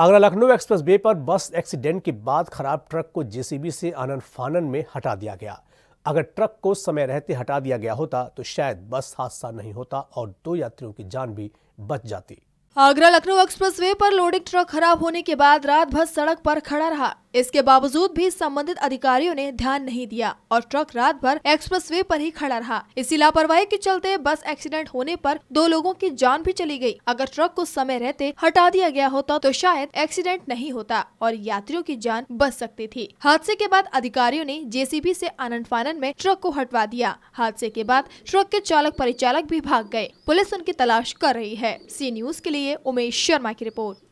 Agra Lucknow express way पर बस accident के बाद खराब ट्रक को जेसीबी से आनन फानन में हटा दिया गया अगर ट्रक को समय रहते हटा दिया गया होता तो शायद बस हादसा नहीं होता और दो यात्रियों की जान भी बच जाती आगरा लखनऊ एक्सप्रेस वे पर लोडिंग ट्रक खराब होने के बाद रात भर सड़क पर खड़ा रहा इसके बावजूद भी संबंधित अधिकारियों ने ध्यान नहीं दिया और ट्रक रात भर एक्सप्रेसवे पर ही खड़ा रहा इसी लापरवाही के चलते बस एक्सीडेंट होने पर दो लोगों की जान भी चली गई अगर ट्रक को समय रहते हटा दिया गया होता तो शायद एक्सीडेंट नहीं होता और यात्रियों की जान बच सकती थी हादसे के बाद अधिकारियों ने जेसीबी से आनंद फानन में ट्रक को हटवा दिया हादसे के बाद ट्रक के चालक परिचालक भी भाग गए पुलिस उनकी तलाश कर रही है सी न्यूज के लिए उमेश शर्मा की रिपोर्ट